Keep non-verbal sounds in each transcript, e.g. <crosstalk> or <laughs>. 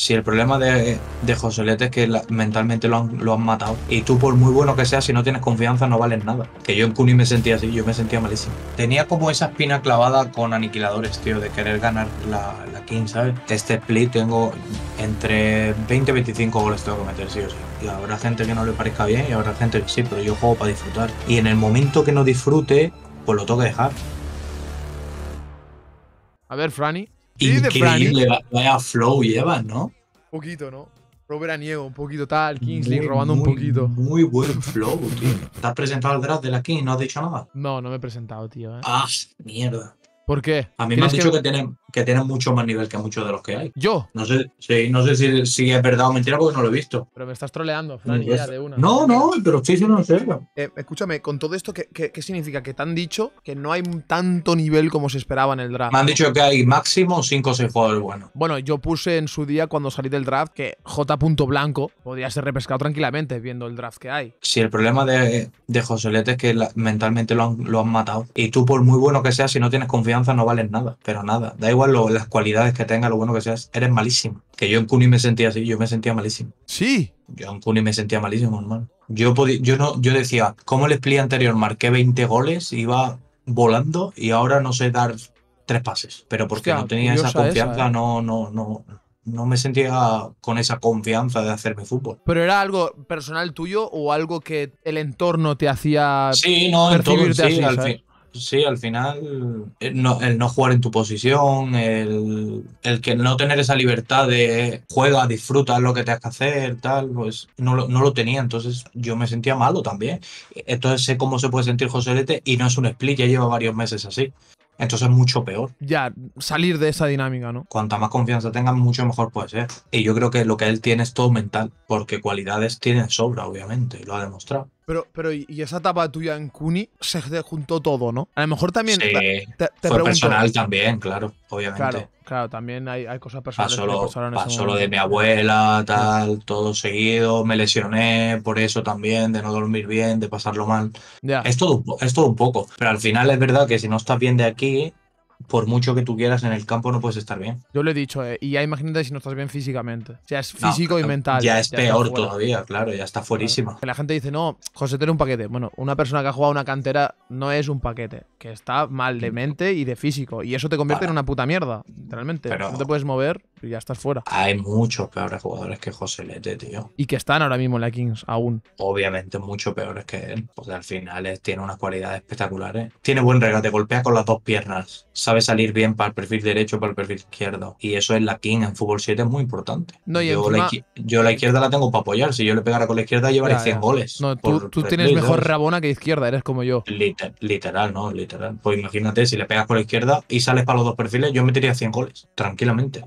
Si el problema de, de es que mentalmente lo han, matado, y tú, por muy bueno que seas, si no tienes confianza, no vales nada. Que yo en Cuni me sentía así, yo me sentía malísimo. Tenía como esa espina clavada con aniquiladores, tío, de querer ganar la, King, ¿sabes? Este split tengo entre 20 y 25 goles tengo que meter, sí o sí. Y habrá gente que no le parezca bien y habrá gente que sí, pero yo juego para disfrutar. Y en el momento que no disfrute, pues lo tengo que dejar. A ver, Franny. Increíble, ¿eh? vaya flow lleva, ¿no? Un poquito, ¿no? Robert Aniego, un poquito tal, Kingsley robando un poquito. Muy buen flow, tío. ¿Te has presentado al draft de la King? ¿No has dicho nada? No, no me he presentado, tío. ¿eh? Ah, mierda. ¿Por qué? A mí me han dicho que tienen, que tienen mucho más nivel que muchos de los que hay. ¿Yo? No sé, sí, no sé si, es verdad o mentira porque no lo he visto. Pero me estás troleando, mm, pues, de una. No, no, pero estoy no en serio. Eh, escúchame, con todo esto, ¿qué, ¿qué, significa? Que te han dicho que no hay tanto nivel como se esperaba en el draft. Me han dicho que hay máximo 5 o 6 jugadores buenos. Bueno, yo puse en su día, cuando salí del draft, que J. Blanco podía ser repescado tranquilamente viendo el draft que hay. Sí, el problema de, Joselete es que mentalmente lo han, lo han matado. Y tú, por muy bueno que seas, si no tienes confianza, no vales nada. Pero nada, da igual las cualidades que tengas, lo bueno que seas, eres malísimo. Que yo en Cuni me sentía así, yo me sentía malísimo. Sí. Yo en Cuni me sentía malísimo, hermano. Yo, yo, no, yo decía, como el split anterior marqué 20 goles, iba volando y ahora no sé dar tres pases. Pero porque no tenía esa confianza, eh. no, no, no, no me sentía con esa confianza de hacerme fútbol. ¿Pero era algo personal tuyo o algo que el entorno te hacía sí, no, sí, al, fin, Sí, al final el no, jugar en tu posición, el, que no tener esa libertad de juega, disfruta lo que has que hacer, tal, pues no lo, no lo tenía. Entonces yo me sentía malo también. Entonces sé cómo se puede sentir José Lete y no es un split, ya lleva varios meses así. Entonces es mucho peor. Ya, salir de esa dinámica, ¿no? Cuanta más confianza tengan, mucho mejor puede ser. Y yo creo que lo que él tiene es todo mental, porque cualidades tiene sobra, obviamente, lo ha demostrado. Pero, pero y esa etapa tuya en Kuni se juntó todo, ¿no? A lo mejor también. Sí, fue personal también, claro, obviamente. Claro, claro también hay, cosas personales. Pasó, lo, de mi abuela, tal, todo seguido. Me lesioné por eso también, de no dormir bien, de pasarlo mal. Ya. es todo un poco. Pero al final es verdad que si no estás bien de aquí, por mucho que tú quieras en el campo, no puedes estar bien. Yo lo he dicho, eh, y ya imagínate si no estás bien físicamente. O sea, es físico y eh, mental. Ya es peor todavía, claro, ya está fuerísima. La gente dice, no, José tiene un paquete. Bueno, una persona que ha jugado una cantera no es un paquete, que está mal de mm. mente y de físico. Y eso te convierte en una puta mierda, literalmente. no te puedes mover y ya estás fuera. Hay muchos peores jugadores que José Lete, tío. Y que están ahora mismo en la Kings, aún. Obviamente, mucho peores que él. Porque al final eh, tiene unas cualidades espectaculares. Tiene buen regate, golpea con las dos piernas sabe salir bien para el perfil derecho o para el perfil izquierdo. Y eso es la King, en fútbol 7 es muy importante. yo, la, izquierda la tengo para apoyar. Si yo le pegara con la izquierda, llevaré 100 goles. tú, tienes mejor Rabona que izquierda, eres como yo. literal, ¿no? Literal. Pues imagínate, si le pegas con la izquierda y sales para los dos perfiles, yo metería 100 goles, tranquilamente.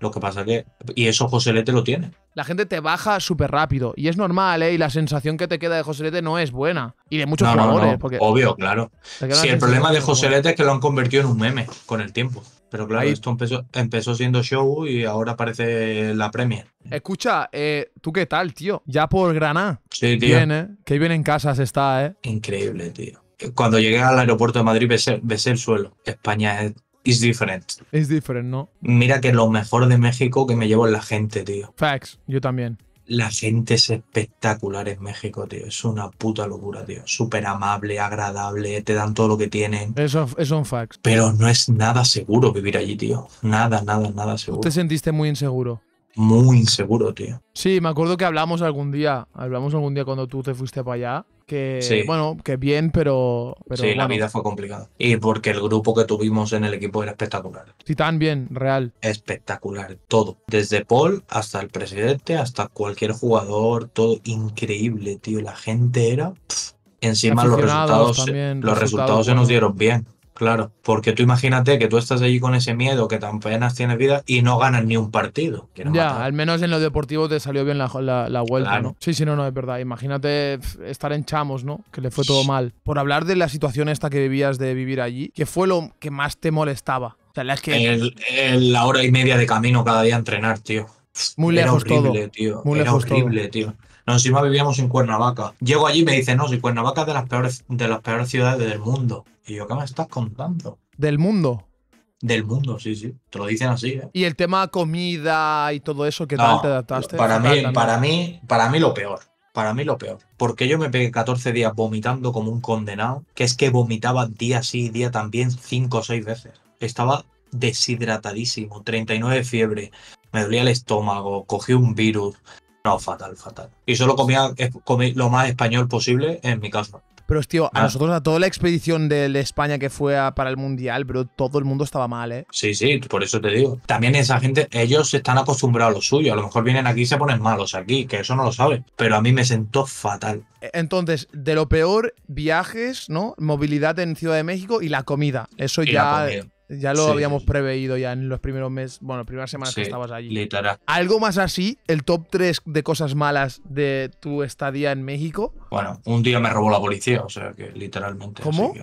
Lo que pasa es que. Y eso Joselete lo tiene. La gente te baja súper rápido. Y es normal, ¿eh? Y la sensación que te queda de Joselete no es buena. Y de muchos no, Obvio, claro. Si el problema de Joselete es que lo han convertido en un meme con el tiempo. Pero claro, esto empezó, siendo show y ahora parece la premia. Escucha, eh, ¿tú qué tal, tío? Ya por Granada. Sí, tío. Bien, ¿eh? Que bien en casa se está, ¿eh? Increíble, tío. Cuando llegué al aeropuerto de Madrid ves besé el suelo. España es es diferente. Es diferente, ¿no? Mira que lo mejor de México que me llevo es la gente, tío. Facts, yo también. La gente es espectacular en México, tío. Es una puta locura, tío. Súper amable, agradable, te dan todo lo que tienen. Eso, es un facts. Pero no es nada seguro vivir allí, tío. Nada, nada, nada seguro. ¿Te sentiste muy inseguro? Muy inseguro, tío. Sí, me acuerdo que hablamos algún día. Hablamos algún día cuando tú te fuiste para allá que bueno, que bien, pero, Sí, la vida fue complicada. Y porque el grupo que tuvimos en el equipo era espectacular. Sí, tan bien, real. Espectacular, todo. Desde Paul hasta el presidente, hasta cualquier jugador, todo increíble, tío. La gente era... encima los resultados, los resultados, se nos dieron bien. Claro, porque tú imagínate que tú estás allí con ese miedo, que tan apenas tienes vida y no ganas ni un partido. Ya, al menos en lo deportivo te salió bien la, la, vuelta, ¿no? Sí, sí, no, no, es verdad. Imagínate estar en Chamos, ¿no? Que le fue todo mal. Por hablar de la situación esta que vivías de vivir allí, ¿qué fue lo que más te molestaba? O la, hora y media de camino cada día a entrenar, tío. Muy lejos Tío. Muy Era lejos horrible, tío. No encima vivíamos en Cuernavaca. Llego allí y me dicen, no, si Cuernavaca es de las peores, de las peores ciudades del mundo. Y yo, ¿qué me estás contando? ¿Del mundo? Del mundo, sí, sí. Te lo dicen así. ¿eh? Y el tema comida y todo eso, que tal te adaptaste? Para ah, mí, para mí, para mí lo peor. Para mí lo peor. Porque yo me pegué 14 días vomitando como un condenado, que es que vomitaba día sí, día también, cinco o seis veces. Estaba deshidratadísimo, 39 de fiebre, me dolía el estómago, cogí un virus, no, fatal, fatal. Y solo comía, lo más español posible en mi caso. Pero, tío, a nosotros, a toda la expedición de España que fue para el Mundial, pero todo el mundo estaba mal, ¿eh? Sí, sí, por eso te digo. También esa gente, ellos están acostumbrados a lo suyo. A lo mejor vienen aquí y se ponen malos aquí, que eso no lo saben. Pero a mí me sentó fatal. E, entonces, de lo peor, viajes, ¿no? Movilidad en Ciudad de México y la comida. Eso ya. Ya lo habíamos preveído ya en los primeros meses, bueno, primeras semanas que estabas allí. Literal. Algo más así, el top 3 de cosas malas de tu estadía en México. Bueno, un día me robó la policía, o sea que literalmente. ¿Cómo?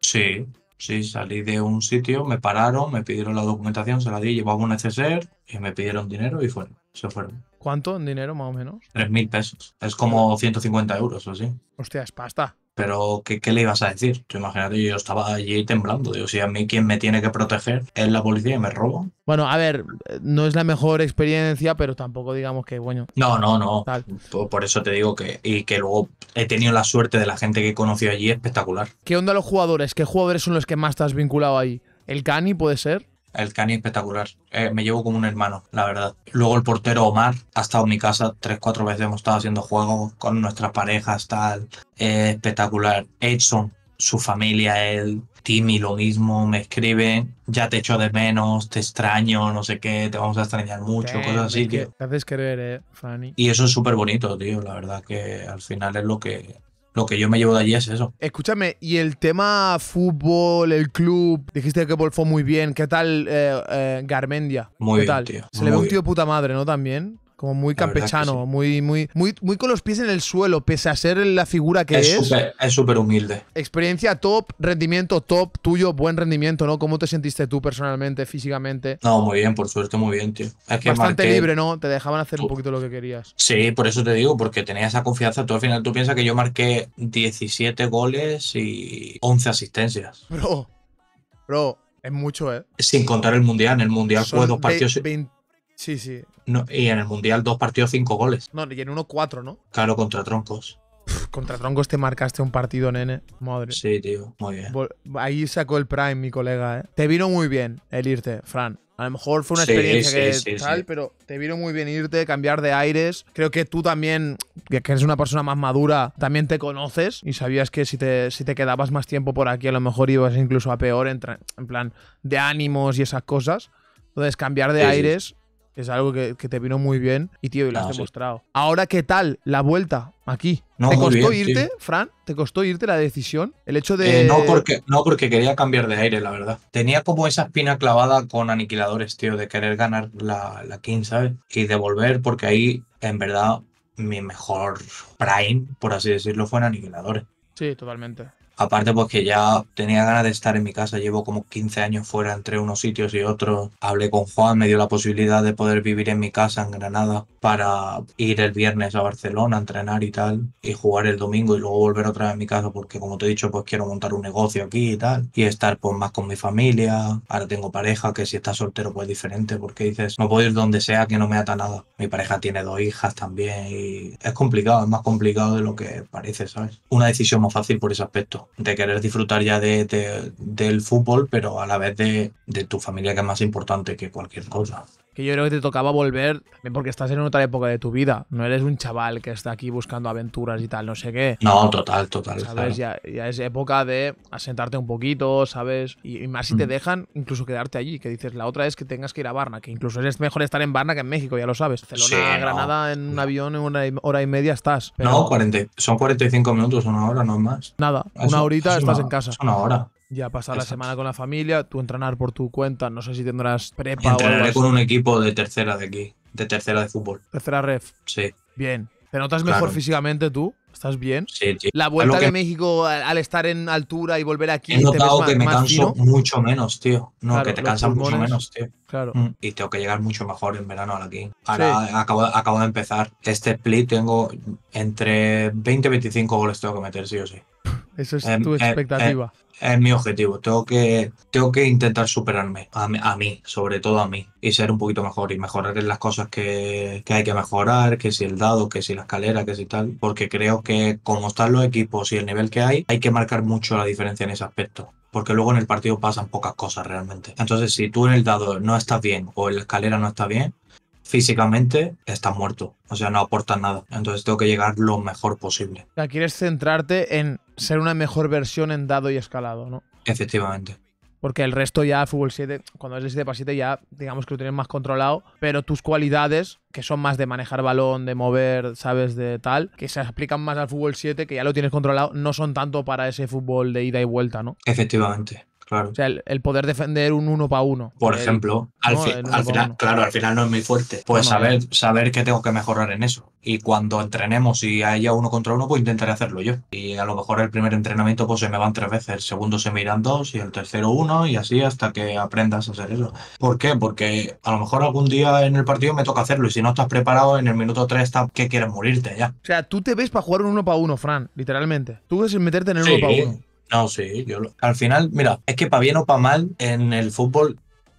sí, sí, salí de un sitio, me pararon, me pidieron la documentación, se la di, llevaba un neceser y me pidieron dinero y fueron, se fueron. ¿Cuánto en dinero más o menos? 3.000 pesos. Es como 150 euros o así. Hostia, es pasta. Pero, ¿qué, le ibas a decir? imagínate, yo estaba allí temblando. Digo, si a mí quien me tiene que proteger es la policía y me robo? Bueno, a ver, no es la mejor experiencia, pero tampoco digamos que, bueno. No, no, no. Por eso te digo que. Y que luego he tenido la suerte de la gente que he conocido allí espectacular. ¿Qué onda los jugadores? ¿Qué jugadores son los que más estás vinculado ahí? ¿El Cani puede ser? El Cani espectacular. Eh, me llevo como un hermano, la verdad. Luego el portero Omar ha estado en mi casa tres, cuatro veces. Hemos estado haciendo juegos con nuestras parejas, tal. Eh, espectacular. Edson, su familia, él, Timmy, lo mismo. Me escriben, ya te echo de menos, te extraño, no sé qué, te vamos a extrañar mucho, cosas así. Que... Te haces creer, eh, Fanny. Y eso es súper bonito, tío. La verdad que al final es lo que lo que yo me llevo de allí es eso. Escúchame, y el tema fútbol, el club, dijiste que golfó muy bien. ¿Qué tal eh, eh, Garmendia? Muy bien, tío. Se le ve un tío puta madre, ¿no? También. Como muy campechano, muy, muy, muy, muy con los pies en el suelo, pese a ser la figura que es. es súper humilde. Experiencia top, rendimiento top, tuyo, buen rendimiento, ¿no? ¿Cómo te sentiste tú personalmente, físicamente? No, muy bien, por suerte, muy bien, tío. Bastante libre, ¿no? Te dejaban hacer un poquito lo que querías. Sí, por eso te digo, porque tenía esa confianza. Tú al final tú piensas que yo marqué 17 goles y 11 asistencias. Bro, bro, es mucho, ¿eh? Sin contar el mundial. En el mundial fue dos partidos. Sí, sí. y en el Mundial dos partidos, cinco goles. No, y en uno cuatro, ¿no? Claro, contra troncos. contra troncos te marcaste un partido, nene. Madre. Sí, tío, muy bien. Ahí sacó el Prime, mi colega, ¿eh? Te vino muy bien el irte, Fran. A lo mejor fue una experiencia que tal, pero te vino muy bien irte, cambiar de aires. Creo que tú también, que eres una persona más madura, también te conoces y sabías que si te, si te quedabas más tiempo por aquí, a lo mejor ibas incluso a peor en, en plan de ánimos y esas cosas. Entonces, cambiar de aires es algo que, te vino muy bien y tío, y lo has demostrado. Ahora, ¿qué tal la vuelta aquí? ¿Te costó irte, Fran? ¿Te costó irte la decisión? El hecho de. Eh, no, porque, no, porque quería cambiar de aire, la verdad. Tenía como esa espina clavada con aniquiladores, tío, de querer ganar la, la King, ¿sabes? Y de volver, porque ahí, en verdad, mi mejor prime, por así decirlo, fue en aniquiladores. Sí, totalmente. Aparte, pues que ya tenía ganas de estar en mi casa, llevo como 15 años fuera entre unos sitios y otros. Hablé con Juan, me dio la posibilidad de poder vivir en mi casa en Granada para ir el viernes a Barcelona entrenar y tal, y jugar el domingo y luego volver otra vez a mi casa, porque como te he dicho, pues quiero montar un negocio aquí y tal, y estar pues más con mi familia. Ahora tengo pareja, que si estás soltero, pues diferente, porque dices, no puedo ir donde sea que no me ata nada. Mi pareja tiene dos hijas también y es complicado, es más complicado de lo que parece, ¿sabes? Una decisión más fácil por ese aspecto de querer disfrutar ya de, del fútbol, pero a la vez de, de tu familia, que es más importante que cualquier cosa yo creo que te tocaba volver porque estás en otra época de tu vida. No eres un chaval que está aquí buscando aventuras y tal, no sé qué. No, total, total. ¿Sabes? Ya, es época de asentarte un poquito, ¿sabes? Y, más si te mm. dejan incluso quedarte allí, que dices, la otra es que tengas que ir a Barna, que incluso es mejor estar en Barna que en México, ya lo sabes. Celona, Granada, en un avión en una hora y media estás. No, 40, son 45 minutos, una hora, no más. Nada, una horita estás en casa. una hora ya pasar la semana con la familia, tú entrenar por tu cuenta, no sé si tendrás prepa Entrenaré o con un equipo de tercera de aquí, de tercera de fútbol. Tercera ref. Sí. Bien. ¿Te notas mejor físicamente tú? ¿Estás bien? Sí, La vuelta de México al estar en altura y volver aquí. He notado que me canso mucho menos, tío. No, que te cansas mucho menos, tío. Claro. Mm. Y tengo que llegar mucho mejor en verano al aquí. Ahora acabo, de empezar. Este split tengo entre 20 y 25 goles tengo que meter, sí o sí. Esa es em, tu eh, expectativa. Eh, es mi objetivo. Tengo que, tengo que intentar superarme, a, mí, sobre todo a mí, y ser un poquito mejor y mejorar en las cosas que, que, hay que mejorar, que si el dado, que si la escalera, que si tal, porque creo que como están los equipos y el nivel que hay, hay que marcar mucho la diferencia en ese aspecto. Porque luego en el partido pasan pocas cosas realmente. Entonces, si tú en el dado no estás bien o en la escalera no estás bien, físicamente, está muerto. O sea, no aporta nada. Entonces tengo que llegar lo mejor posible. quieres centrarte en ser una mejor versión en dado y escalado, ¿no? Efectivamente. Porque el resto ya, fútbol 7, cuando es de 7 para 7 ya, digamos que lo tienes más controlado, pero tus cualidades, que son más de manejar balón, de mover, sabes, de tal, que se aplican más al fútbol 7, que ya lo tienes controlado, no son tanto para ese fútbol de ida y vuelta, ¿no? Efectivamente. O sea, el, poder defender un uno para uno. Por ejemplo, al, final, claro, al final no es muy fuerte. Pues saber, saber que tengo que mejorar en eso. Y cuando entrenemos y haya uno contra uno, pues intentaré hacerlo yo. Y a lo mejor el primer entrenamiento pues se me van tres veces, el segundo se me irán dos y el tercero uno y así hasta que aprendas a hacer eso. ¿Por qué? Porque a lo mejor algún día en el partido me toca hacerlo y si no estás preparado en el minuto tres está que quieres morirte ya. O sea, tú te ves para jugar un uno para uno, Fran, literalmente. Tú ves meterte en el uno para uno. No, sí, yo lo, al final, mira, es que para bien o para mal, en el fútbol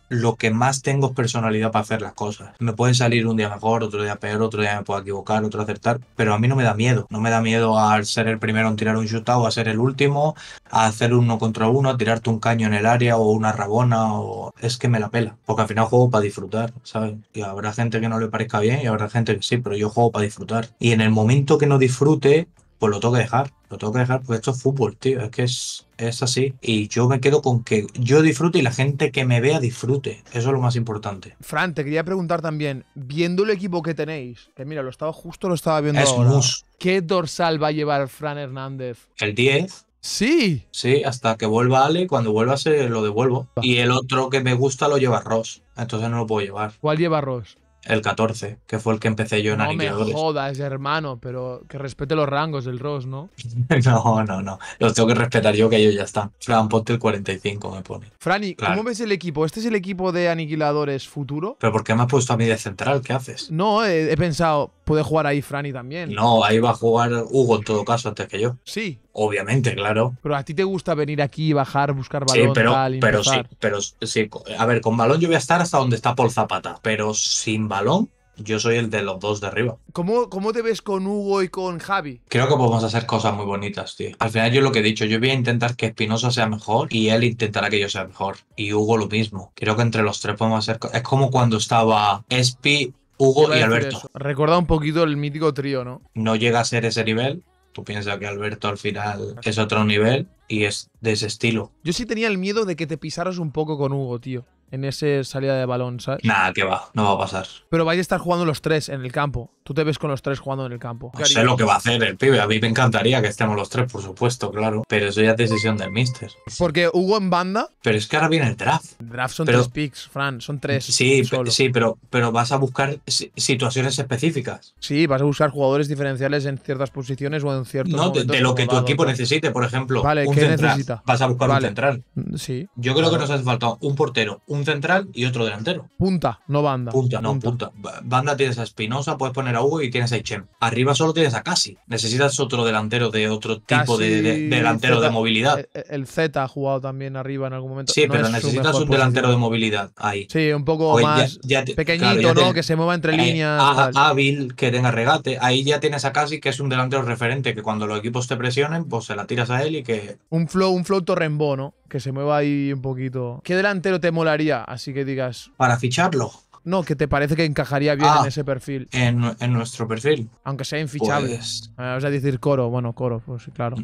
lo que más tengo es personalidad para hacer las cosas. Me pueden salir un día mejor, otro día peor, otro día me puedo equivocar, otro acertar, pero a mí no me da miedo. No me da miedo al ser el primero en tirar un o a ser el último, a hacer uno contra uno, a tirarte un caño en el área o una rabona, o es que me la pela. Porque al final juego para disfrutar, ¿sabes? Y habrá gente que no le parezca bien y habrá gente que sí, pero yo juego para disfrutar. Y en el momento que no disfrute, pues lo tengo que dejar, lo tengo que dejar, porque esto es fútbol, tío, es que es, es así. Y yo me quedo con que yo disfrute y la gente que me vea disfrute, eso es lo más importante. Fran, te quería preguntar también, viendo el equipo que tenéis, que mira, lo estaba justo, lo estaba viendo es ahora. ¿Qué dorsal va a llevar Fran Hernández? El 10. Sí. Sí, hasta que vuelva Ale, cuando vuelva se lo devuelvo. Y el otro que me gusta lo lleva Ross, entonces no lo puedo llevar. ¿Cuál lleva Ross? El 14, que fue el que empecé yo en no Aniquiladores. No jodas, hermano, pero que respete los rangos del Ross, ¿no? <laughs> no, no, no. Los tengo que respetar yo, que ellos ya están. Fran, ponte el 45, me pone. Franny, ¿cómo ves el equipo? ¿Este es el equipo de Aniquiladores futuro? ¿Pero por qué me has puesto a mí de central? ¿Qué haces? No, he, pensado, puede jugar ahí Franny también. No, ahí va a jugar Hugo en todo caso antes que yo. Sí. Obviamente, claro. Pero a ti te gusta venir aquí, bajar, buscar balón, sí, pero, pero sí, pero sí. A ver, con balón yo voy a estar hasta donde está Paul Zapata, pero sin balón yo soy el de los dos de arriba. ¿Cómo, ¿Cómo, te ves con Hugo y con Javi? Creo que podemos hacer cosas muy bonitas, tío. Al final yo lo que he dicho, yo voy a intentar que Espinosa sea mejor y él intentará que yo sea mejor. Y Hugo lo mismo. Creo que entre los tres podemos hacer... Es como cuando estaba Espi, Hugo y Alberto. Recordaba un poquito el mítico trío, ¿no? No llega a ser ese nivel, Tú piensas que Alberto al final es otro nivel y es de ese estilo. Yo sí tenía el miedo de que te pisaras un poco con Hugo, tío en ese salida de balón, ¿sabes? Nada, que va, no va a pasar. Pero vais a estar jugando los tres en el campo. Tú te ves con los tres jugando en el campo. Pues sé lo que va a hacer el pibe. A mí me encantaría que estemos los tres, por supuesto, claro. Pero eso ya es decisión del mister. Porque Hugo en banda. Pero es que ahora viene el draft. draft son tres picks, Fran. Son tres. Sí, sí, pero, pero vas a buscar situaciones específicas. Sí, vas a buscar jugadores diferenciales en ciertas posiciones o en ciertos. No, de, lo que tu equipo necesite, por ejemplo. Vale, un ¿qué necesita? Vas a buscar un central. Mm, sí. Yo creo que nos hace falta un portero, un central y otro delantero. Punta, no banda. Punta, no, punta. Banda tienes a Espinosa, puedes poner a y tienes a Ichen. Arriba solo tienes a Casi. Necesitas otro delantero de otro tipo de, delantero de movilidad. Eh, eh, el, Z ha jugado también arriba en algún momento. Sí, pero necesitas un delantero de movilidad ahí. Sí, un poco más pequeñito, ¿no? que se mueva entre eh, líneas. hábil, que tenga regate. Ahí ya tienes a Casi, que es un delantero referente, que cuando los equipos te presionen, pues se la tiras a él y que. Un flow, un flow torrembó, ¿no? Que se mueva ahí un poquito. ¿Qué delantero te molaría? Así que digas. Para ficharlo. No, que te parece que encajaría bien en ah, ese perfil. En, nuestro perfil. Aunque sea infichable. Pues, ah, Vamos a decir coro, bueno, coro, pues claro.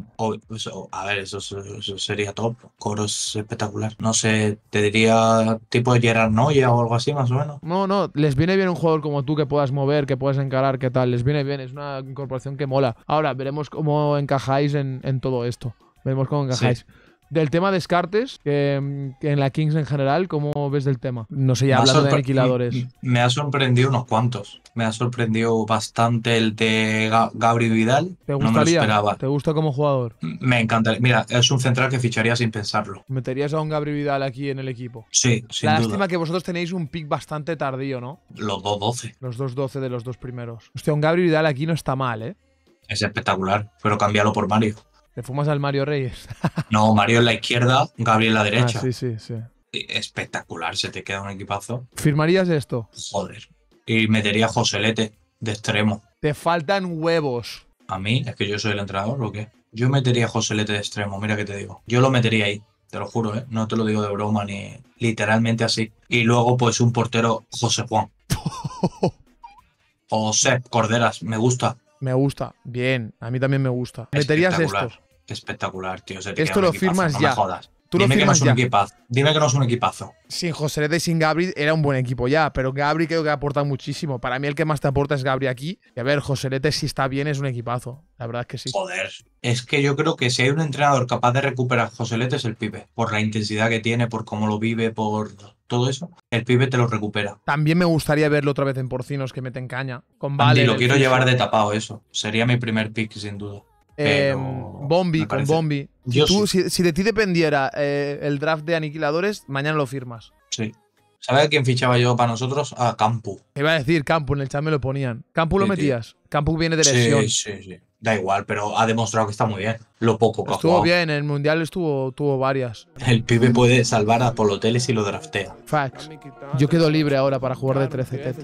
Pues, a ver, eso, sería top. Coro es espectacular. No sé, te diría tipo Gerard Noya o algo así más o menos. No, no, les viene bien un jugador como tú que puedas mover, que puedas encarar, qué tal. Les viene bien, es una incorporación que mola. Ahora veremos cómo encajáis en, todo esto. Veremos cómo encajáis del tema Descartes, en la Kings en general, ¿cómo ves del tema? No sé, ya hablando de aniquiladores. Me ha sorprendido unos cuantos. Me ha sorprendido bastante el de Gabri Vidal. No me esperaba. ¿Te gusta como jugador? Me encanta Mira, es un central que ficharía sin pensarlo. ¿Meterías a un Gabriel Vidal aquí en el equipo? Sí, la Lástima que vosotros tenéis un pick bastante tardío, ¿no? Los dos 12 Los dos 12 de los dos primeros. Hostia, un Gabriel Vidal aquí no está mal, ¿eh? Es espectacular, pero cámbialo por Mario. ¿Te fumas al Mario Reyes? <laughs> no, Mario en la izquierda, Gabriel en la ah, derecha. sí, sí, sí. Espectacular, se te queda un equipazo. ¿Firmarías esto? Joder. Y metería a Joselete de extremo. Te faltan huevos. ¿A mí? ¿Es que yo soy el entrenador o qué? Yo metería a Joselete de extremo, mira que te digo. Yo lo metería ahí, te lo juro, ¿eh? No te lo digo de broma ni literalmente así. Y luego, pues, un portero José Juan. <laughs> José Corderas, me gusta. Me gusta, bien, a mí también me gusta. ¿Meterías esto? espectacular, tío. Esto lo firmas ya. Tú Dime que no es un equipazo. Dime que no es un equipazo. Sin Joselete y sin Gabri era un buen equipo ya, pero Gabri creo que aporta muchísimo. Para mí el que más te aporta es Gabri aquí. Y a ver, Joselete si está bien es un equipazo. La verdad es que sí. Joder, es que yo creo que si hay un entrenador capaz de recuperar Joselete es el pibe. Por la intensidad que tiene, por cómo lo vive, por todo eso, el pibe te lo recupera. También me gustaría verlo otra vez en Porcinos que meten caña. Con Vale. lo quiero llevar de tapado eso. Sería mi primer pick sin duda. Em, Bombi, con Bombi. Si, de ti dependiera eh, el draft de aniquiladores, mañana lo firmas. Sí. ¿Sabes a quién fichaba yo para nosotros? A Campu. iba a decir Campu, en el chat me lo ponían. ¿Campu lo metías? campo viene de lesión. Sí, sí, Da igual, pero ha demostrado que está muy bien. Lo poco que Estuvo bien, en el mundial estuvo, tuvo varias. El pibe puede salvar a Poloteles y lo draftea. Facts. Yo quedo libre ahora para jugar de 13